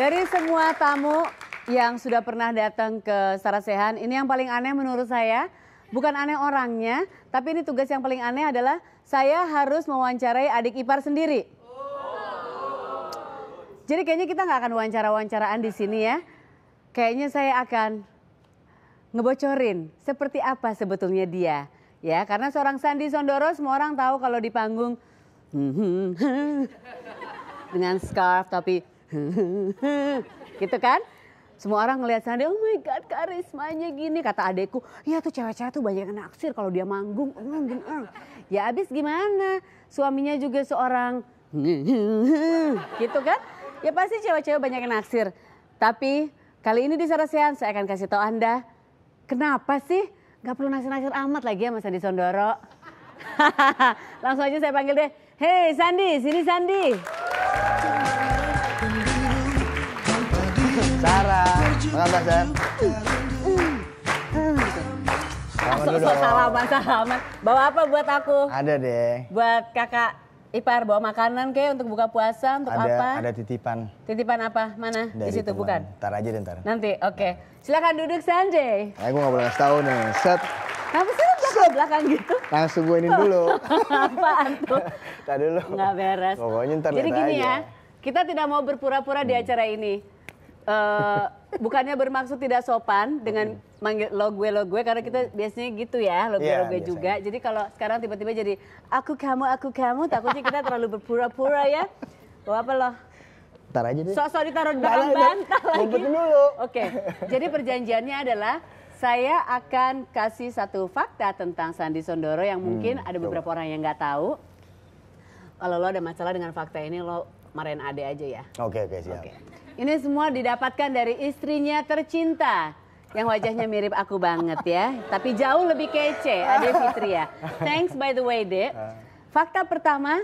Dari semua tamu yang sudah pernah datang ke Sarasehan, ini yang paling aneh menurut saya. Bukan aneh orangnya, tapi ini tugas yang paling aneh adalah saya harus mewawancarai adik ipar sendiri. Jadi kayaknya kita nggak akan wawancara-wawancaraan di sini ya. Kayaknya saya akan ngebocorin seperti apa sebetulnya dia. Ya, karena seorang Sandi Sondoro semua orang tahu kalau di panggung hmm, hmm, hmm, dengan scarf tapi gitu kan? Semua orang ngelihat sana oh my god karismanya gini. Kata adekku, iya tuh cewek-cewek tuh banyak yang naksir kalau dia manggung. Mm, mm, mm. Ya abis gimana? Suaminya juga seorang gitu kan? Ya pasti cewek-cewek banyak yang naksir. Tapi kali ini di Sarasehan saya akan kasih tahu Anda, kenapa sih gak perlu naksir-naksir amat lagi ya Mas Andi Sondoro? Langsung aja saya panggil deh, Hei Sandi, sini Sandi. Selamat San. Salaman Salaman, salaman. Bawa apa buat aku? Ada deh. Buat kakak Ipar bawa makanan ke untuk buka puasa untuk ada, apa? Ada titipan. Titipan apa? Mana? Dari Di situ teman. bukan? Ntar aja deh ntar. Nanti, oke. Okay. Silakan duduk Sanjay. Nah, aku gue gak boleh ngasih tau nih. Set. Kenapa sih lu belakang gitu? Langsung gue ini dulu. Apaan tuh? Tadi dulu. Gak beres. Pokoknya ntar Jadi gini aja. ya, kita tidak mau berpura-pura di acara ini uh, bukannya bermaksud tidak sopan dengan manggil lo gue lo gue karena kita biasanya gitu ya lo gue yeah, lo gue biasanya. juga. Jadi kalau sekarang tiba-tiba jadi aku kamu aku kamu takutnya kita terlalu berpura-pura ya. Lo apa lo? Ntar aja deh. Sosok ditaruh di belakang bantal lagi. dulu. Oke. Jadi perjanjiannya adalah saya akan kasih satu fakta tentang Sandi Sondoro yang mungkin hmm, ada beberapa coba. orang yang nggak tahu. Kalau lo ada masalah dengan fakta ini lo marahin ade aja ya. Oke okay, oke okay, siap. Okay. Ini semua didapatkan dari istrinya tercinta yang wajahnya mirip aku banget ya, tapi jauh lebih kece, Ade Fitria. Thanks by the way, Dek. Fakta pertama,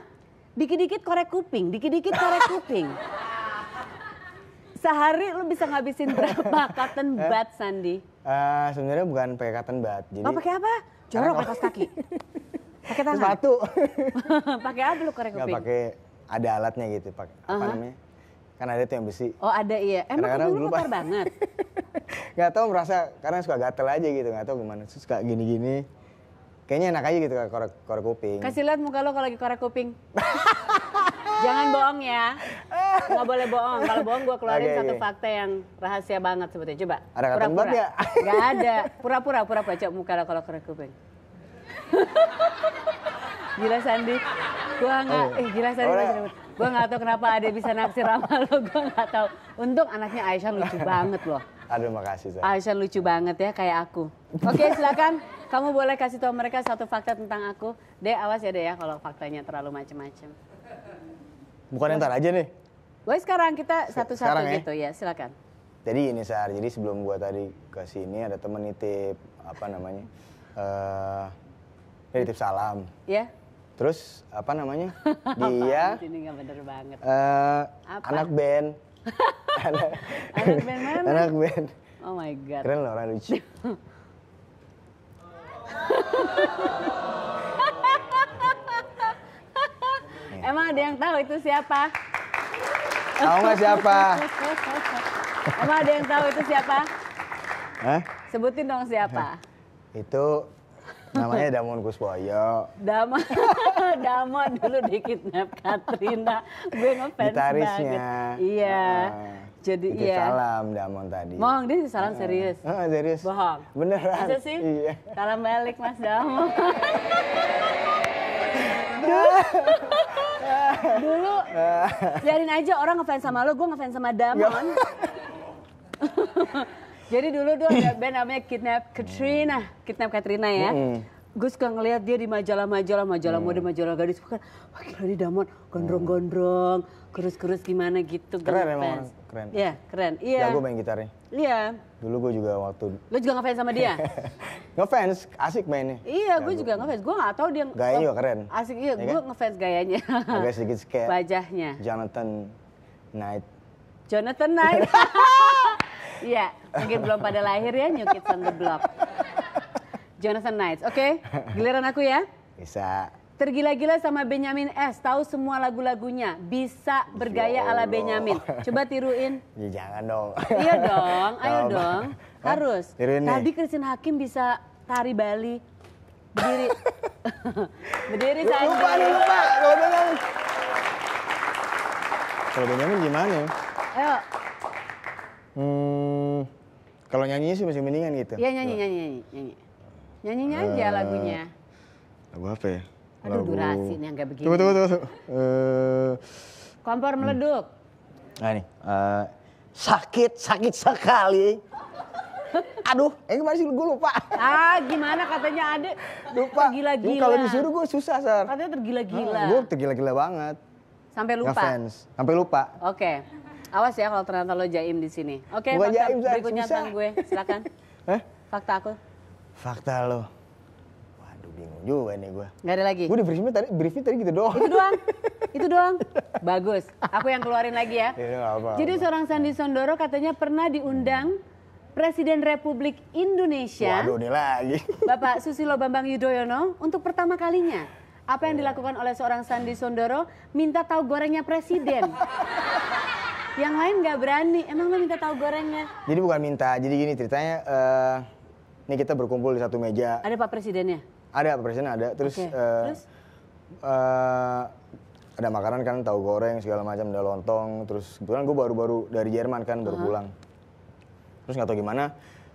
dikit-dikit korek kuping, dikit-dikit korek kuping. Sehari lu bisa ngabisin berapa cotton bud, Sandi? Uh, sebenarnya bukan pakai cotton bud. Jadi... Oh, pakai apa? Jorok kaos kaki. Pakai tangan. Sepatu. pakai apa lu korek kuping? Gak pakai ada alatnya gitu, pakai uh -huh. apa namanya? Kan ada tuh yang besi. Oh ada iya. Emang kadang -kadang dulu kotor banget? gak tau merasa, karena suka gatel aja gitu. Gak tau gimana, suka gini-gini. Kayaknya enak aja gitu korek, korek kuping. Kasih lihat muka lo kalau lagi korek kuping. Jangan bohong ya. Gak boleh bohong. Kalau bohong gue keluarin okay, satu okay. fakta yang rahasia banget sebetulnya. Coba. Ada kata pura-pura. ya? Gak ada. Pura-pura, pura-pura. Coba muka lo kalau korek kuping. gila Sandi. Gue gak, oh. Iya. eh gila Sandi. Oh, gue gak tau kenapa ada bisa naksir sama lo gue gak tau. untung anaknya Aisyah lucu banget loh aduh makasih saya Aisyah lucu banget ya kayak aku oke silakan kamu boleh kasih tau mereka satu fakta tentang aku deh awas ya deh ya kalau faktanya terlalu macem-macem bukan yang aja nih Woi sekarang kita satu-satu ya? gitu ya silakan jadi ini Sar, jadi sebelum gue tadi ke sini ada temen nitip apa namanya? Eh uh, nitip salam. Iya. Terus apa namanya? Dia ini gak bener banget. Uh, anak band. anak, anak band mana? Anak band. Oh my god. Keren loh orang lucu. Emang ada yang tahu itu siapa? Tahu nggak siapa? Emang ada yang tahu itu siapa? Hah? Sebutin dong siapa? Itu Namanya Damon Kusboyo. Damon, Damon dulu kidnap Katrina. Gue ngefans Gitarisnya. banget. Iya. Uh, Jadi iya. salam Damon tadi. Mong, dia salam uh, serius. Uh, serius. Bohong. Beneran. Masa sih? Iya. Salam balik Mas Damon. dulu biarin aja orang ngefans sama lo, gue ngefans sama Damon. Jadi dulu tuh ada band namanya Kidnap Katrina, Kidnap Katrina ya. -hmm gue suka ngeliat dia di majalah-majalah, majalah, majalah mm. mode, majalah gadis. Bukan, wah gila ini Damon, gondrong-gondrong, kurus-kurus gimana gitu. Keren memang keren. Iya, keren. Iya. Jago main gitarnya. Iya. Dulu gue juga waktu... Lo juga ngefans sama dia? ngefans, asik mainnya. Iya, gue juga ngefans. Gue gak tau dia... Gayanya juga keren. Asik, iya. iya gue kan? ngefans gayanya. Agak sedikit kayak... Wajahnya. Jonathan Knight. Jonathan Knight. Iya, mungkin belum pada lahir ya New Kids on the Block. Jonathan Knights, oke? Okay? Giliran aku ya? Bisa. Tergila-gila sama Benyamin S, tahu semua lagu-lagunya, bisa bergaya ala Benyamin. Coba tiruin. Ya, jangan dong. Iya dong, ayo Tau. dong. Harus. Tiruin Tadi Christine Hakim bisa tari Bali. Berdiri. Berdiri saja. Lupa lupa lupa. Kalau Benyamin gimana? Ayo. Hmm. Kalau nyanyi sih masih mendingan gitu. Iya nyanyi, nyanyi nyanyi, nyanyi, nyanyi. Nyanyinya uh, aja ah, lagunya. Lagu apa ya? Aduh lagu... durasi nih agak begini. Tunggu, tunggu, tunggu. Uh... Kompor Hmm. Nah ini, uh, sakit, sakit sekali. Aduh, eh masih gue lupa. Ah, gimana katanya ada lupa. Tergila-gila. Kalau disuruh gue susah, Sar. Katanya tergila-gila. Ah, gue tergila-gila banget. Sampai lupa? fans. Sampai lupa. Oke. Okay. Awas ya kalau ternyata lo jaim di sini. Oke, okay, fakta jaim, berikutnya tentang gue. Silakan. Hah? Fakta aku. Fakta lo. Waduh, bingung juga nih gue. Gak ada lagi. Gue di briefnya tadi, briefnya tadi gitu doang. Itu doang. Itu doang. Bagus. Aku yang keluarin lagi ya. ya apa, apa, Jadi seorang Sandi Sondoro katanya pernah diundang Presiden Republik Indonesia. Waduh, ini lagi. Bapak Susilo Bambang Yudhoyono untuk pertama kalinya. Apa yang dilakukan oleh seorang Sandi Sondoro minta tahu gorengnya presiden yang lain nggak berani emang lo minta tahu gorengnya jadi bukan minta jadi gini ceritanya uh, ini kita berkumpul di satu meja ada pak presidennya ada pak presiden ada terus, okay. uh, eh, terus? Uh, ada makanan kan tahu goreng segala macam ada lontong terus kebetulan gue baru-baru dari Jerman kan uh -huh. baru pulang terus nggak tahu gimana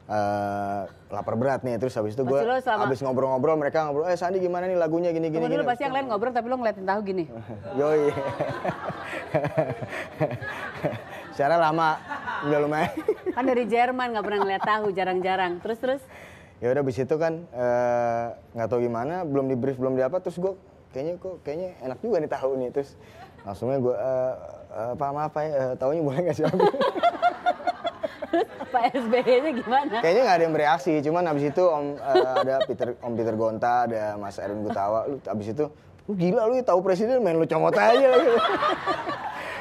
uh, lapar berat nih terus habis itu gue habis ngobrol-ngobrol mereka ngobrol eh Sandi gimana nih lagunya gini gini, Tunggu dulu gini. pasti yang lain ngobrol tapi lo ngeliatin tahu gini yoi secara lama udah lumayan kan dari Jerman nggak pernah ngeliat tahu jarang-jarang terus terus ya udah habis itu kan eh, nggak uh, tahu gimana belum di brief belum di apa terus gue kayaknya kok kayaknya enak juga nih tahu nih terus langsungnya gue uh, uh, eh, apa maaf ya, uh, tahunya boleh nggak sih Pak SBY-nya gimana? Kayaknya nggak ada yang bereaksi, cuman abis itu Om uh, ada Peter Om Peter Gonta, ada Mas Erwin Gutawa, lu abis itu lu gila lu ya tahu presiden main lu comot aja lagi.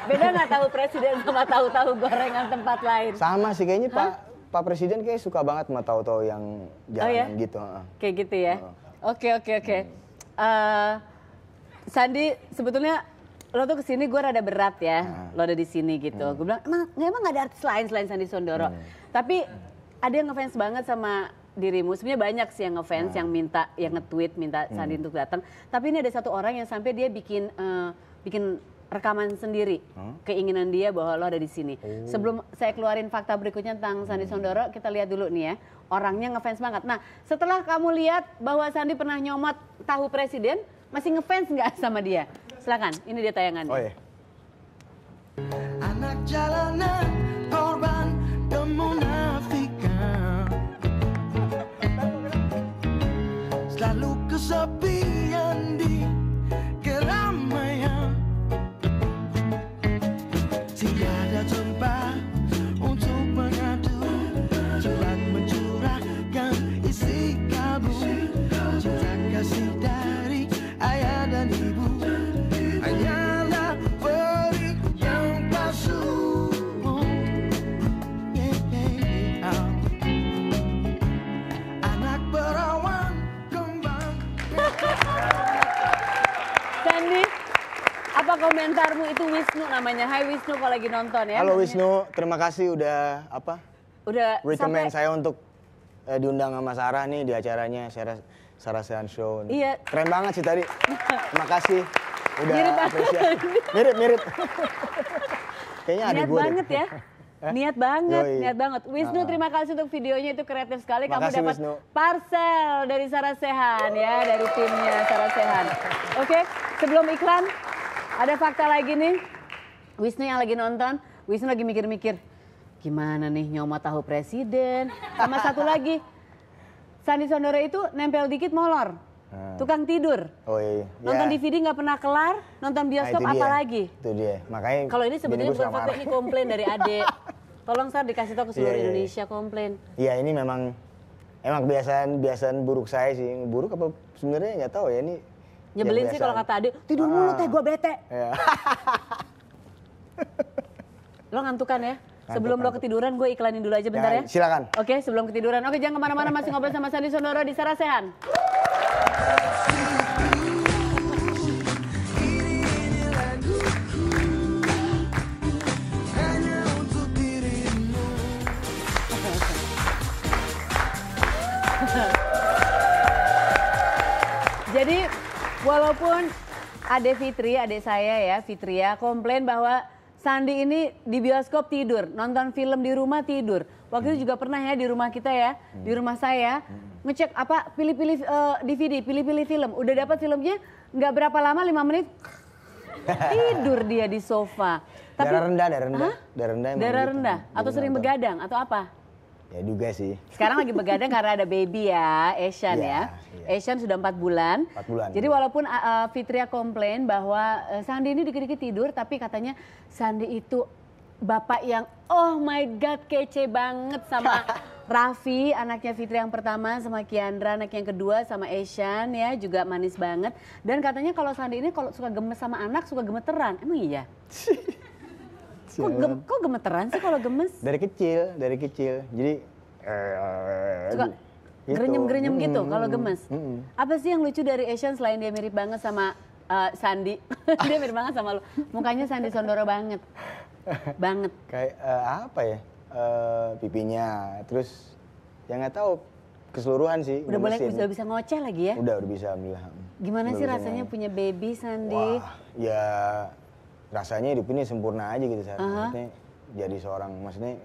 Beda nggak tahu presiden sama tahu-tahu gorengan tempat lain? Sama sih kayaknya Hah? Pak Pak Presiden kayak suka banget sama tahu-tahu yang oh jalan oh, ya? gitu. Kayak gitu ya. Oke oke oke. Hmm. Eh, Sandi sebetulnya lo tuh kesini gue rada berat ya, nah. lo ada di sini gitu. Hmm. Gue bilang emang emang gak ada artis lain selain Sandi Sondoro. Hmm. Tapi ada yang ngefans banget sama dirimu. Sebenarnya banyak sih yang ngefans, hmm. yang minta, yang nge-tweet minta hmm. Sandi untuk datang. Tapi ini ada satu orang yang sampai dia bikin uh, bikin rekaman sendiri hmm? keinginan dia bahwa lo ada di sini. Oh. Sebelum saya keluarin fakta berikutnya tentang hmm. Sandi Sondoro, kita lihat dulu nih ya. Orangnya ngefans banget. Nah, setelah kamu lihat bahwa Sandi pernah nyomot tahu presiden, masih ngefans nggak sama dia? Silakan, ini dia tayangannya. Oh, iya. Anak jalanan, korban temunan. komentarmu itu Wisnu namanya. Hai Wisnu kalau lagi nonton ya. Halo Wisnu, terima kasih udah apa? Udah recommend sampai... saya untuk eh, diundang sama Sarah nih di acaranya Sarah Sarah Sean Show. Iya. Keren banget sih tadi. Terima kasih. Udah mirip Mirip, mirip. Kayaknya ada gue. banget deh. ya. Eh? Niat banget, Yoi. niat banget. Wisnu, uh. terima kasih untuk videonya itu kreatif sekali. Makasih, Kamu dapat parcel dari Sarah Sehan ya, dari timnya Sarah Sehan. Oke, okay, sebelum iklan ada fakta lagi nih. Wisnu yang lagi nonton, Wisnu lagi mikir-mikir. Gimana nih nyoma tahu presiden? Sama satu lagi, Sandi Sondoro itu nempel dikit molor. Ah. Tukang tidur. Oh iya. iya. Nonton yeah. DVD nggak pernah kelar, nonton nah, bioskop nah, apalagi. Itu dia. Makanya Kalau ini sebenarnya bukan fakta ini komplain dari adik. Tolong saya dikasih tahu ke seluruh yeah, iya, iya. Indonesia yeah. komplain. Iya, yeah, ini memang emang kebiasaan kebiasaan buruk saya sih buruk apa sebenarnya nggak tahu ya ini Nyebelin sih kalau kata Ade, tidur ah. mulu teh gue bete. Yeah. lo ngantukan ya? Sebelum ngantuk. lo ketiduran, gue iklanin dulu aja ya, bentar ya. ya. Silakan. Oke, sebelum ketiduran. Oke, jangan kemana-mana. Masih ngobrol sama Sandi Sonoro di Sarasehan. Walaupun ada Fitri, ade saya ya, Fitria komplain bahwa Sandi ini di bioskop tidur, nonton film di rumah tidur. Waktu hmm. itu juga pernah ya di rumah kita ya, hmm. di rumah saya hmm. ngecek apa pilih-pilih uh, eh, DVD, pilih-pilih film. Udah dapat filmnya nggak berapa lama lima menit tidur dia di sofa. Tapi, darah rendah, darah rendah, darah rendah. Darah gitu. rendah atau sering begadang atau apa? Ya juga sih. Sekarang lagi begadang karena ada baby ya, Asian iya, ya. ya. Asian sudah empat bulan. Empat bulan. Jadi ya. walaupun uh, Fitria komplain bahwa uh, Sandi ini dikit-dikit tidur, tapi katanya Sandi itu bapak yang oh my god kece banget sama Raffi anaknya Fitri yang pertama sama Kiandra anak yang kedua sama Asian ya juga manis banget dan katanya kalau Sandi ini kalau suka gemes sama anak suka gemeteran emang iya Kok, gem, kok gemeteran sih kalau gemes? Dari kecil, dari kecil. Jadi eh, suka gitu. gerenyem-gerenyem hmm, gitu kalau gemes. Hmm. Apa sih yang lucu dari Asian selain dia mirip banget sama uh, Sandi? dia mirip banget sama lo. Mukanya Sandi Sondoro banget. banget. Kayak uh, apa ya? Uh, pipinya, terus yang nggak tahu keseluruhan sih. Udah boleh udah bisa ngoceh lagi ya? Udah udah bisa alhamdulillah. Gimana udah sih rasanya punya baby Sandi? Wah, ya rasanya hidup ini sempurna aja gitu saya. Uh -huh. jadi seorang maksudnya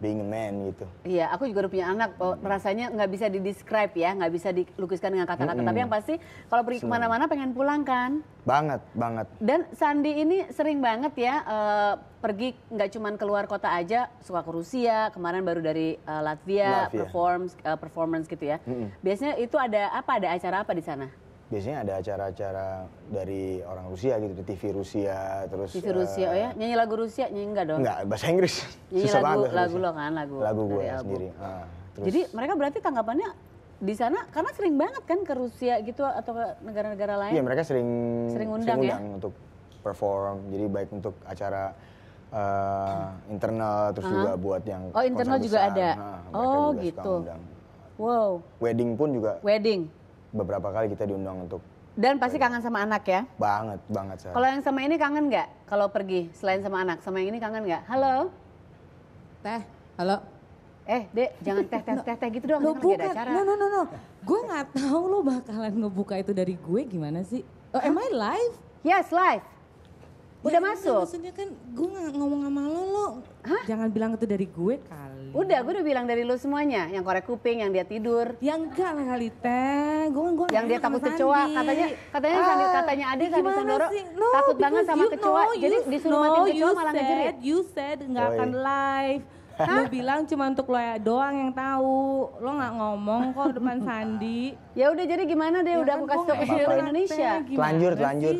being a man gitu. Iya, aku juga udah punya anak, oh, hmm. rasanya nggak bisa di-describe ya, nggak bisa dilukiskan dengan kata-kata. -hmm. Tapi yang pasti kalau pergi kemana-mana pengen pulang kan? Banget, banget. Dan Sandi ini sering banget ya uh, pergi nggak cuman keluar kota aja, suka ke Rusia, kemarin baru dari uh, Latvia, Latvia. performance uh, performance gitu ya. -hmm. Biasanya itu ada apa? Ada acara apa di sana? biasanya ada acara-acara dari orang Rusia gitu di TV Rusia terus TV Rusia uh, oh ya eh, nyanyi lagu Rusia nyanyi enggak dong enggak bahasa Inggris nyanyi Susah lagu lagu lo kan lagu lagu gue sendiri uh, terus. jadi mereka berarti tanggapannya di sana karena sering banget kan ke Rusia gitu atau ke negara-negara lain iya mereka sering sering undang, sering undang ya? untuk perform jadi baik untuk acara uh, internal terus uh -huh. juga buat yang oh internal besar. juga ada nah, oh gitu wow wedding pun juga wedding beberapa kali kita diundang untuk dan pasti iya. kangen sama anak ya? Banget, banget. Kalau yang sama ini kangen nggak? Kalau pergi selain sama anak, sama yang ini kangen nggak? Halo, teh, halo. Eh, dek, jangan teh, teh, teh, teh gitu dong. Kan lo buka, acara. no, no, no, no. Gue nggak tahu lo bakalan ngebuka itu dari gue gimana sih? Oh, am I live? Yes, live. Udah ya, masuk. maksudnya kan gue ngomong sama lo, lo Hah? jangan bilang itu dari gue kali. Udah, gue udah bilang dari lu semuanya, yang korek kuping, yang dia tidur. yang enggak lah kali teh, gue kan- gue Yang dia takut kecoa, katanya katanya ah, katanya katanya Ade Sandi Sandoro no, takut banget sama kecoa. Know, jadi disuruh no, mati kecoa malah ngejerit. You said nggak akan live. Hah? Lo bilang cuma untuk lo ya, doang yang tahu. Lo nggak ngomong kok depan Sandi. ya udah jadi gimana deh ya udah kan aku kasih tau ke Indonesia. Lanjut, lanjut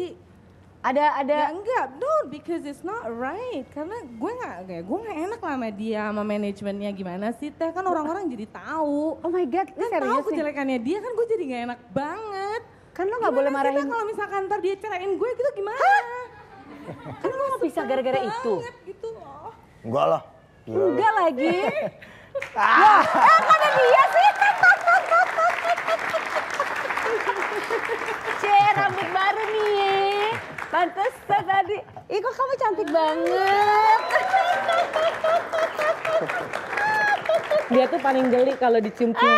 ada ada ya, enggak don't because it's not right karena gue nggak kayak gue nggak enak lah sama dia sama manajemennya gimana sih teh kan orang-orang jadi tahu oh my god kan tahu kejelekannya dia kan gue jadi nggak enak banget kan lo nggak boleh marahin kalau misalkan ntar dia ceraiin gue gitu gimana Hah? kan lo nggak bisa gara-gara itu gitu loh enggak lah Gila. enggak lagi ah. eh, kan ada dia sih Cek rambut baru nih Pantesan tadi. Ih kok kamu cantik banget. Dia tuh paling geli kalau dicium-cium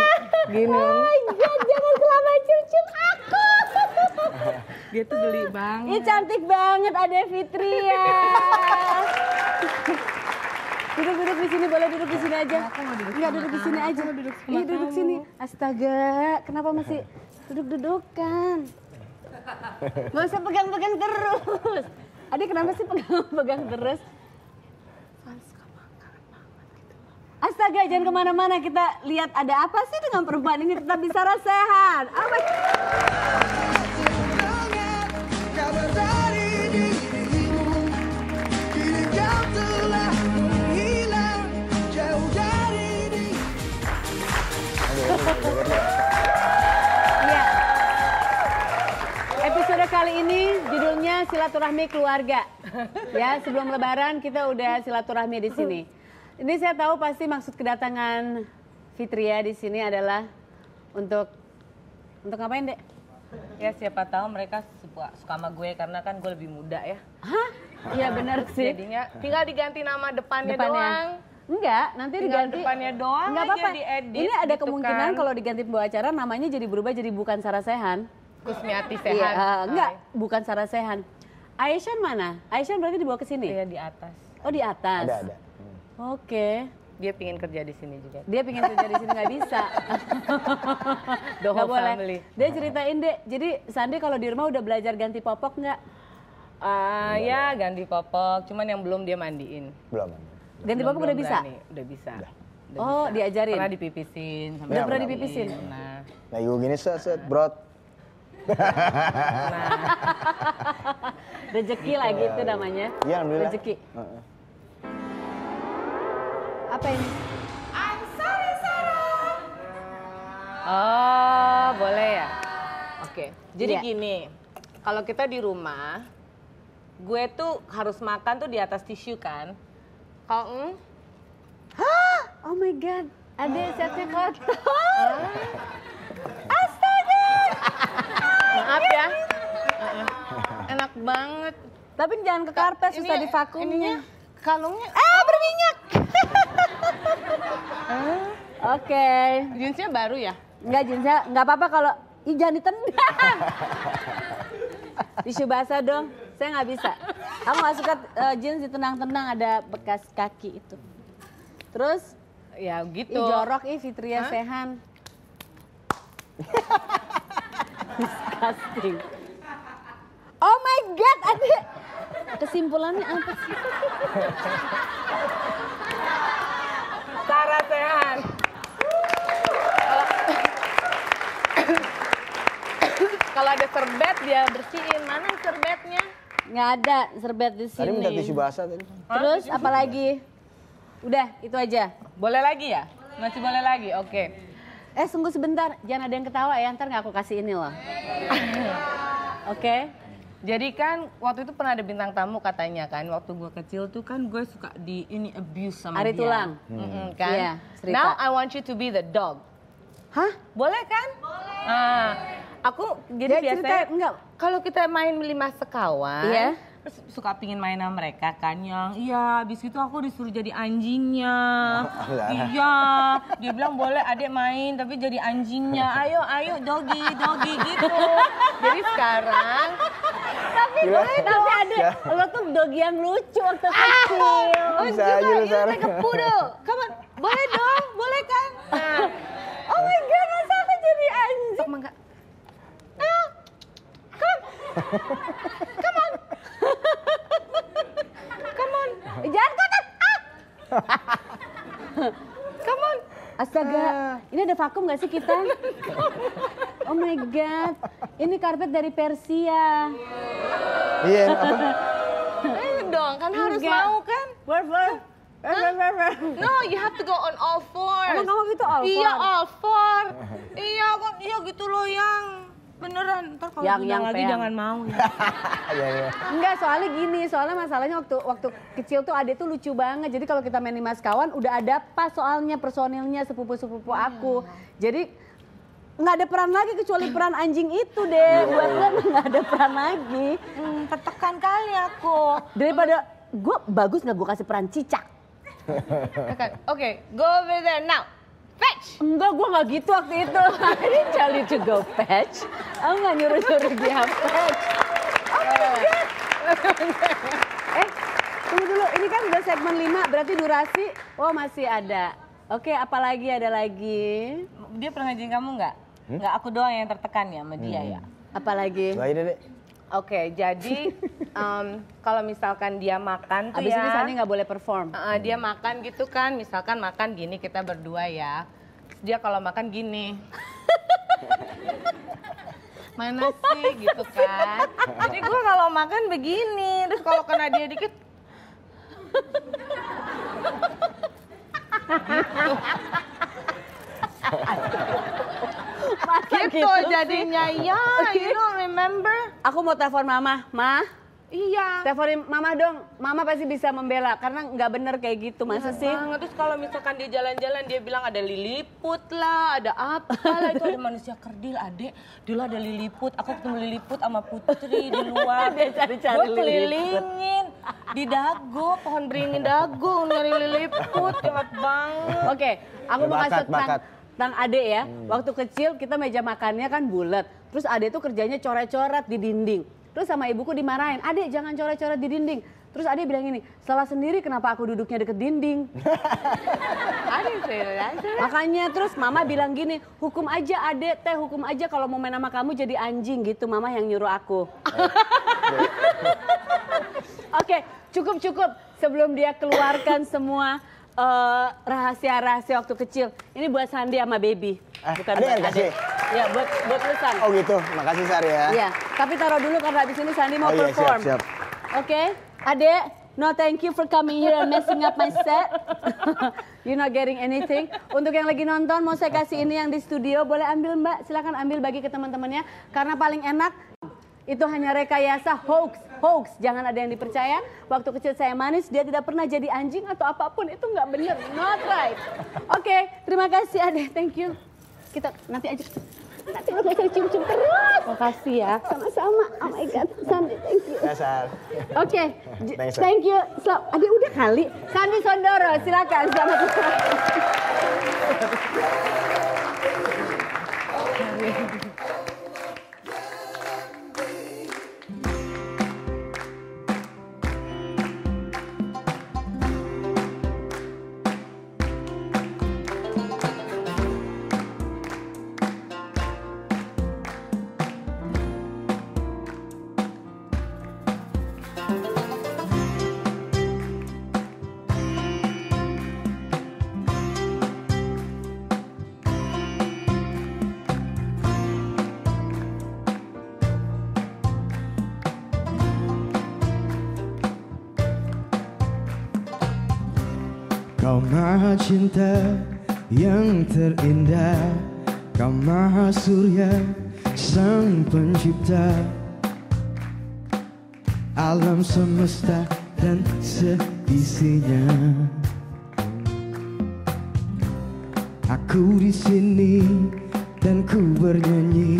gini. Oh, ah, jangan iya, selama cium-cium aku. Dia tuh geli banget. Ih cantik banget ada Fitri ya. Duduk duduk di sini boleh duduk di sini aja. Aku mau duduk. Enggak duduk di sini aja. Duduk Iya duduk sini. Astaga, kenapa masih duduk-dudukan? Gak usah pegang-pegang terus. Adik kenapa sih pegang-pegang terus? Astaga, jangan kemana-mana. Kita lihat ada apa sih dengan perempuan ini tetap bisa sehat. Apa? silaturahmi keluarga. Ya, sebelum lebaran kita udah silaturahmi di sini. Ini saya tahu pasti maksud kedatangan Fitria ya di sini adalah untuk untuk ngapain, Dek? Ya siapa tahu mereka suka, suka sama gue karena kan gue lebih muda ya. Hah? Iya benar sih. Jadinya tinggal diganti nama depannya, depannya. doang. Enggak, nanti Tinggal diganti depannya doang Enggak apa-apa. Ini ada gitu kemungkinan kan. kalau diganti pembawa acara namanya jadi berubah jadi bukan Sarah Kusmiati iya, Sehan. Iya, uh, enggak, bukan Sarah Aisyah mana? Aisyah berarti dibawa ke sini? Iya, di atas. Oh, di atas. Ada, ada. Hmm. Oke. Okay. Dia pingin kerja di sini juga. Dia pingin kerja di sini nggak bisa. gak boleh. Family. Dia ceritain deh. Jadi Sandi kalau di rumah udah belajar ganti popok nggak? Uh, ya ya, ganti popok. Cuman yang belum dia mandiin. Belum. Ganti popok udah bisa? Berani. Udah bisa. Udah. udah oh, bisa. diajarin? Pernah dipipisin. Sampai udah pernah dipipisin? Nah, yuk gini set, set, brot nah, rezeki lagi itu iya, iya. namanya. Iya, alhamdulillah. Rezeki. Apa ini? I'm sorry, Sarah. Oh, boleh ya? Iya. Oke. Jadi yeah. gini, kalau kita di rumah, gue tuh harus makan tuh di atas tisu kan? Kalau mm, Oh my god, ada satu kotor. ah maaf ya. Enak banget. Tapi jangan ke karpet, susah ini, divakumnya. Kalungnya. Eh, ah, berminyak. Ah. Oke. Okay. Jeansnya baru ya? Enggak, jeansnya enggak apa-apa kalau Ih, jangan ditendang. Tisu basah dong. Saya nggak bisa. Aku nggak suka uh, jeans ditendang tenang ada bekas kaki itu. Terus ya gitu. Ih, jorok ih Fitria Sehan. Disgusting. Oh my god, ada kesimpulannya apa sih? Sarah sehat. Kalau ada serbet dia bersihin. Mana serbetnya? Nggak ada serbet di sini. Tadi minta tisu basah tadi. Terus apalagi? Udah, itu aja. Boleh lagi ya? Masih boleh lagi. Oke. Okay eh sungguh sebentar, jangan ada yang ketawa ya, ntar gak aku kasih ini loh. Oke. okay. Jadi kan waktu itu pernah ada bintang tamu katanya kan waktu gue kecil tuh kan gue suka di ini abuse sama Ari dia. tulang. Mm -hmm, kan. Yeah, iya, Now I want you to be the dog. Hah? Boleh kan? Boleh. Ah, aku jadi ya, biasanya cerita, enggak. Kalau kita main lima sekawan, yeah suka pingin main sama mereka kan yang iya abis itu aku disuruh jadi anjingnya oh, iya dia bilang boleh adek main tapi jadi anjingnya ayo ayo dogi dogi gitu jadi sekarang tapi boleh tapi ada ya. lo tuh dogi yang lucu waktu ah, kecil oh juga aja lu sekarang kepu kamu boleh dong boleh kan nah. oh my god masa aku jadi anjing kamu ah, Kamu, Eh, jangan kotak. Ah. Come on. Astaga, uh. ini ada vakum gak sih kita? oh my god, ini karpet dari Persia. Iya, yeah, apa? Ayo eh, dong, kan Enggak. harus mau kan? Where, where? Huh? No, you have to go on all fours. Emang kamu gitu all four? Iya, all four. iya, kok kan? iya gitu loh yang Beneran, ntar kalau yang, yang lagi jangan mau. ya, iya, iya. Enggak, soalnya gini, soalnya masalahnya waktu waktu kecil tuh ade tuh lucu banget. Jadi kalau kita main di Mas Kawan udah ada pas soalnya personilnya sepupu-sepupu iya. aku. Jadi nggak ada peran lagi kecuali peran anjing itu deh. Buat gue nggak ada peran lagi. Hmm, tertekan kali aku. Daripada gue bagus nggak gue kasih peran cicak. Oke, okay. okay, go over there now patch. Enggak, gue nggak gitu waktu itu. I didn't tell you to go Aku gak nyuruh-nyuruh dia patch. Oh my God. eh, tunggu dulu. Ini kan udah segmen lima, berarti durasi oh masih ada. Oke, apalagi ada lagi? Dia pernah ngajin kamu nggak? Hmm? Nggak, aku doang yang tertekan ya sama dia hmm. ya. Apalagi? Lagi deh. Nah, Oke, okay, jadi um, kalau misalkan dia makan tuh Abis ya. ini Sani nggak boleh perform. Uh, dia makan gitu kan, misalkan makan gini kita berdua ya. dia kalau makan gini. Mana sih gitu kan. Jadi gue kalau makan begini, terus kalau kena dia dikit. gitu. gitu, gitu jadinya sih. ya you don't remember aku mau telepon mama ma Iya. Teleponin mama dong. Mama pasti bisa membela karena nggak bener kayak gitu masa iya sih? Banget. Terus kalau misalkan dia jalan-jalan dia bilang ada liliput lah, ada apa lah itu ada manusia kerdil, adek. Dulu ada liliput, aku ketemu liliput sama putri di luar. dia cari-cari kelilingin di dago, pohon beringin dago nyari liliput, hebat banget. Oke, okay, aku mau kasih tentang tentang Ade ya, hmm. waktu kecil kita meja makannya kan bulat. Terus Ade itu kerjanya coret-coret di dinding. Terus sama ibuku dimarahin, Ade jangan coret-coret di dinding. Terus Ade bilang gini, salah sendiri kenapa aku duduknya deket dinding. Ade Makanya terus mama bilang gini, hukum aja Ade, teh hukum aja kalau mau main sama kamu jadi anjing gitu. Mama yang nyuruh aku. Oke, okay, cukup-cukup sebelum dia keluarkan semua Eh, rahasia-rahasia uh, waktu kecil. Ini buat Sandi sama Baby. Eh, Bukan adek buat adik. Ya, buat buat lu Oh gitu. Makasih Sar ya. Iya. Tapi taruh dulu karena di sini Sandi mau oh, perform. Iya, siap, siap. Oke, okay? Adek, No, thank you for coming here and messing up my set. You're not getting anything. Untuk yang lagi nonton, mau saya kasih ini yang di studio, boleh ambil mbak. Silahkan ambil bagi ke teman-temannya. Karena paling enak itu hanya rekayasa hoax, hoax. Jangan ada yang dipercaya. Waktu kecil saya manis, dia tidak pernah jadi anjing atau apapun. Itu nggak benar, not right. Oke, okay, terima kasih Ade, thank you. Kita nanti aja. Nanti lo kasih cium-cium terus. Makasih ya. Sama-sama. Oh my God. Sandi, thank you. Ya, Oke. Okay. thank you. So, Ade udah kali. Sandi Sondoro, silakan. Selamat datang. Kau maha cinta yang terindah Kau maha surya sang pencipta alam semesta dan seisinya Aku di sini dan ku bernyanyi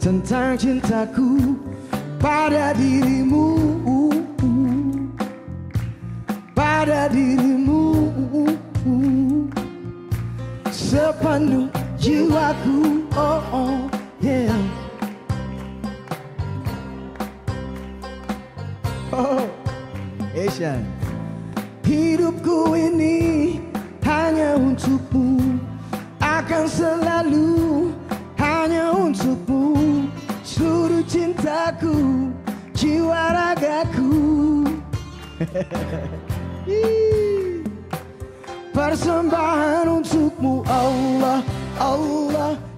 tentang cintaku pada dirimu pada dirimu sepenuh jiwaku oh oh yeah Indonesia Hidupku ini hanya untukmu Akan selalu hanya untukmu Seluruh cintaku, jiwa ragaku Persembahan untukmu Allah, Allah